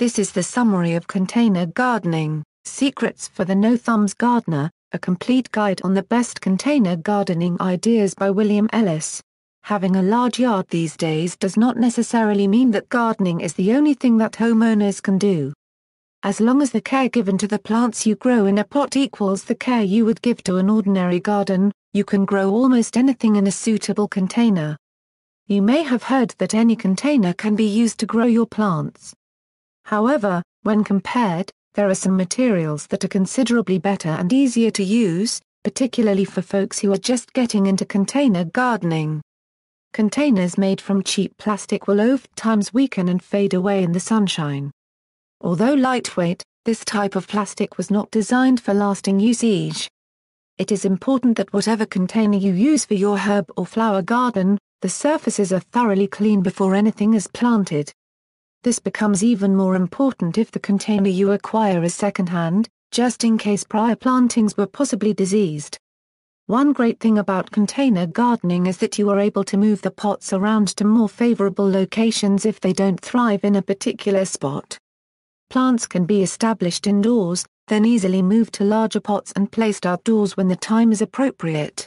This is the summary of Container Gardening, Secrets for the No-Thumbs Gardener, a complete guide on the best container gardening ideas by William Ellis. Having a large yard these days does not necessarily mean that gardening is the only thing that homeowners can do. As long as the care given to the plants you grow in a pot equals the care you would give to an ordinary garden, you can grow almost anything in a suitable container. You may have heard that any container can be used to grow your plants. However, when compared, there are some materials that are considerably better and easier to use, particularly for folks who are just getting into container gardening. Containers made from cheap plastic will over weaken and fade away in the sunshine. Although lightweight, this type of plastic was not designed for lasting usage. It is important that whatever container you use for your herb or flower garden, the surfaces are thoroughly clean before anything is planted. This becomes even more important if the container you acquire is secondhand, just in case prior plantings were possibly diseased. One great thing about container gardening is that you are able to move the pots around to more favorable locations if they don't thrive in a particular spot. Plants can be established indoors, then easily moved to larger pots and placed outdoors when the time is appropriate.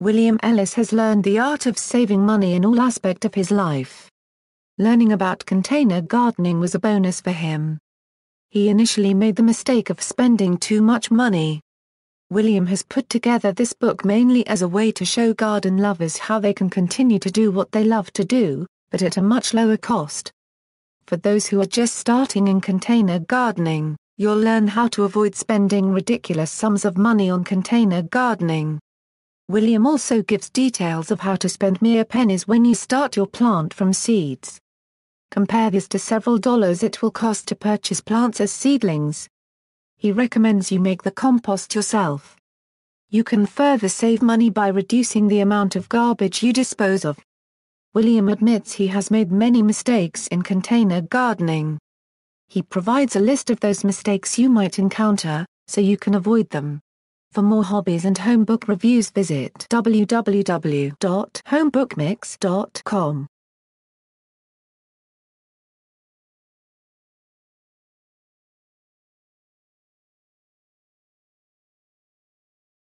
William Ellis has learned the art of saving money in all aspects of his life. Learning about container gardening was a bonus for him. He initially made the mistake of spending too much money. William has put together this book mainly as a way to show garden lovers how they can continue to do what they love to do, but at a much lower cost. For those who are just starting in container gardening, you'll learn how to avoid spending ridiculous sums of money on container gardening. William also gives details of how to spend mere pennies when you start your plant from seeds. Compare this to several dollars it will cost to purchase plants as seedlings. He recommends you make the compost yourself. You can further save money by reducing the amount of garbage you dispose of. William admits he has made many mistakes in container gardening. He provides a list of those mistakes you might encounter, so you can avoid them. For more hobbies and homebook reviews visit www.homebookmix.com.